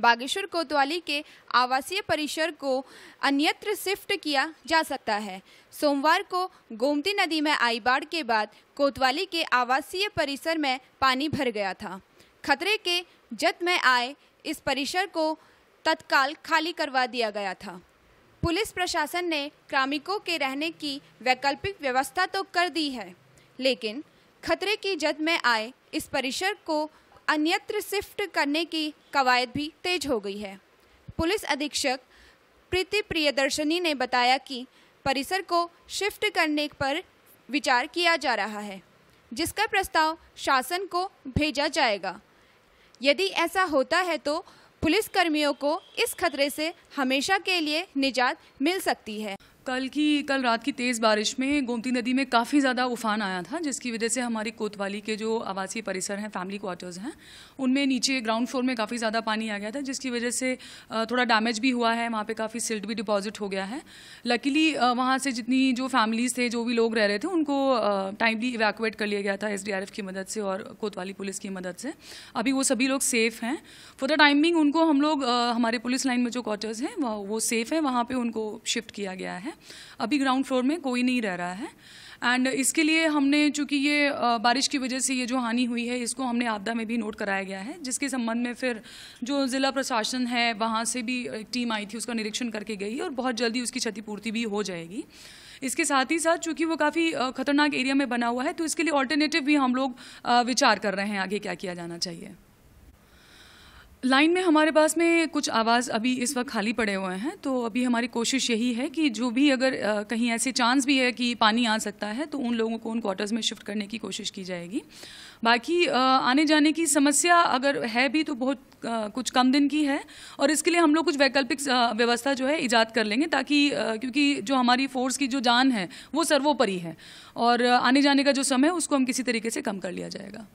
बागेश्वर कोतवाली के आवासीय परिसर को अन्यत्र शिफ्ट किया जा सकता है सोमवार को गोमती नदी में आई बाढ़ के बाद कोतवाली के आवासीय परिसर में पानी भर गया था खतरे के जत में आए इस परिसर को तत्काल खाली करवा दिया गया था पुलिस प्रशासन ने क्रामिकों के रहने की वैकल्पिक व्यवस्था तो कर दी है लेकिन खतरे की जद में आए इस परिसर को अन्यत्र शिफ्ट करने की कवायद भी तेज हो गई है पुलिस अधीक्षक प्रीति प्रियदर्शनी ने बताया कि परिसर को शिफ्ट करने पर विचार किया जा रहा है जिसका प्रस्ताव शासन को भेजा जाएगा यदि ऐसा होता है तो पुलिस कर्मियों को इस खतरे से हमेशा के लिए निजात मिल सकती है कल की कल रात की तेज़ बारिश में गोमती नदी में काफ़ी ज़्यादा उफान आया था जिसकी वजह से हमारी कोतवाली के जो आवासीय परिसर हैं फैमिली क्वार्टर्स हैं उनमें नीचे ग्राउंड फ्लोर में काफ़ी ज़्यादा पानी आ गया था जिसकी वजह से थोड़ा डैमेज भी हुआ है वहाँ पे काफ़ी सिल्ट भी डिपॉजिट हो गया है लकीली वहाँ से जितनी जो फैमिलीज़ थे जो भी लोग रह रहे थे उनको टाइमली इवैकुएट कर लिया गया था एस की मदद से और कोतवाली पुलिस की मदद से अभी वो सभी लोग सेफ़ हैं फॉर द टाइमिंग उनको हम लोग हमारे पुलिस लाइन में जो क्वार्टर्स हैं वो सेफ़ है वहाँ पर उनको शिफ्ट किया गया है अभी ग्राउंड फ्लोर में कोई नहीं रह रहा है एंड इसके लिए हमने चूँकि ये बारिश की वजह से ये जो हानि हुई है इसको हमने आपदा में भी नोट कराया गया है जिसके संबंध में फिर जो ज़िला प्रशासन है वहाँ से भी एक टीम आई थी उसका निरीक्षण करके गई और बहुत जल्दी उसकी क्षतिपूर्ति भी हो जाएगी इसके साथ ही साथ चूँकि वो काफ़ी खतरनाक एरिया में बना हुआ है तो इसके लिए ऑल्टरनेटिव भी हम लोग विचार कर रहे हैं आगे क्या किया जाना चाहिए लाइन में हमारे पास में कुछ आवाज़ अभी इस वक्त खाली पड़े हुए हैं तो अभी हमारी कोशिश यही है कि जो भी अगर कहीं ऐसे चांस भी है कि पानी आ सकता है तो उन लोगों को उन क्वार्टर्स में शिफ्ट करने की कोशिश की जाएगी बाकी आने जाने की समस्या अगर है भी तो बहुत कुछ कम दिन की है और इसके लिए हम लोग कुछ वैकल्पिक व्यवस्था जो है ईजाद कर लेंगे ताकि क्योंकि जो हमारी फोर्स की जो जान है वो सर्वोपरि है और आने जाने का जो समय है उसको हम किसी तरीके से कम कर लिया जाएगा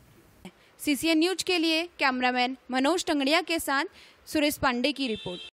सीसीएन न्यूज के लिए कैमरामैन मनोज टंगड़िया के साथ सुरेश पांडे की रिपोर्ट